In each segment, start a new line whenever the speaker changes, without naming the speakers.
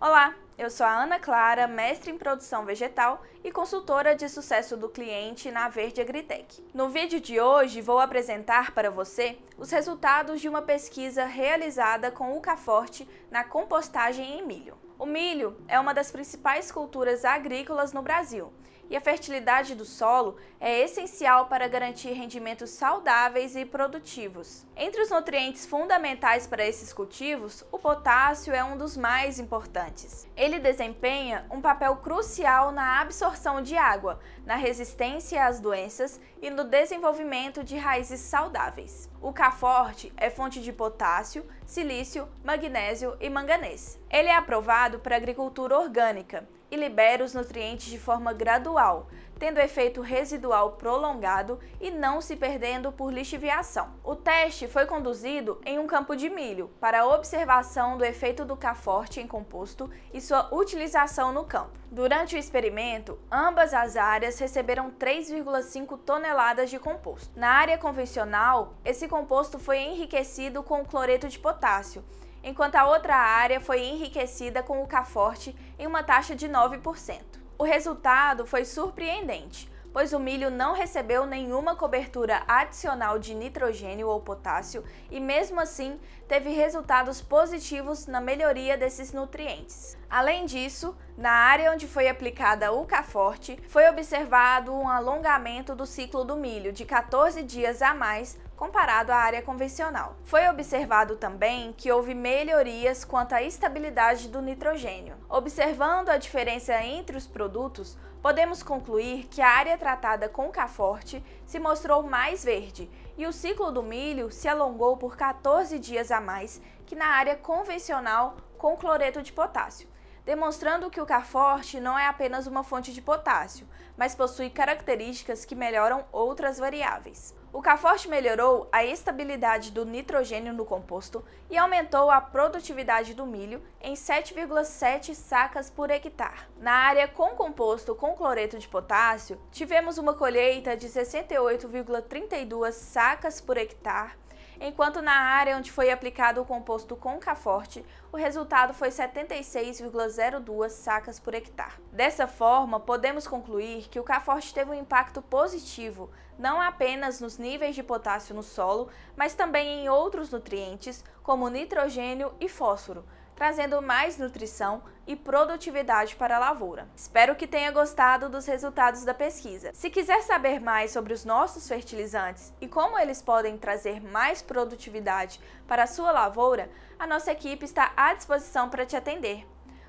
Olá! Eu sou a Ana Clara, mestre em produção vegetal e consultora de sucesso do cliente na Verde Agritec. No vídeo de hoje vou apresentar para você os resultados de uma pesquisa realizada com o Caforte na compostagem em milho. O milho é uma das principais culturas agrícolas no Brasil e a fertilidade do solo é essencial para garantir rendimentos saudáveis e produtivos. Entre os nutrientes fundamentais para esses cultivos, o potássio é um dos mais importantes. Ele desempenha um papel crucial na absorção de água, na resistência às doenças e no desenvolvimento de raízes saudáveis. O caforte é fonte de potássio, silício, magnésio e manganês. Ele é aprovado para agricultura orgânica, e libera os nutrientes de forma gradual, tendo efeito residual prolongado e não se perdendo por lixiviação. O teste foi conduzido em um campo de milho para observação do efeito do caforte em composto e sua utilização no campo. Durante o experimento, ambas as áreas receberam 3,5 toneladas de composto. Na área convencional, esse composto foi enriquecido com cloreto de potássio enquanto a outra área foi enriquecida com o Caforte em uma taxa de 9%. O resultado foi surpreendente, pois o milho não recebeu nenhuma cobertura adicional de nitrogênio ou potássio e, mesmo assim, teve resultados positivos na melhoria desses nutrientes. Além disso, na área onde foi aplicada o Caforte, foi observado um alongamento do ciclo do milho de 14 dias a mais comparado à área convencional. Foi observado também que houve melhorias quanto à estabilidade do nitrogênio. Observando a diferença entre os produtos, podemos concluir que a área tratada com CaForte se mostrou mais verde e o ciclo do milho se alongou por 14 dias a mais que na área convencional com cloreto de potássio demonstrando que o CaForte não é apenas uma fonte de potássio, mas possui características que melhoram outras variáveis. O Caforte melhorou a estabilidade do nitrogênio no composto e aumentou a produtividade do milho em 7,7 sacas por hectare. Na área com composto com cloreto de potássio, tivemos uma colheita de 68,32 sacas por hectare, enquanto na área onde foi aplicado o composto com Caforte, o resultado foi 76,02 sacas por hectare. Dessa forma, podemos concluir que o Caforte teve um impacto positivo não apenas nos níveis de potássio no solo, mas também em outros nutrientes, como nitrogênio e fósforo, trazendo mais nutrição e produtividade para a lavoura. Espero que tenha gostado dos resultados da pesquisa. Se quiser saber mais sobre os nossos fertilizantes e como eles podem trazer mais produtividade para a sua lavoura, a nossa equipe está à disposição para te atender.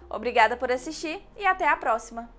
Obrigada por assistir e até a próxima!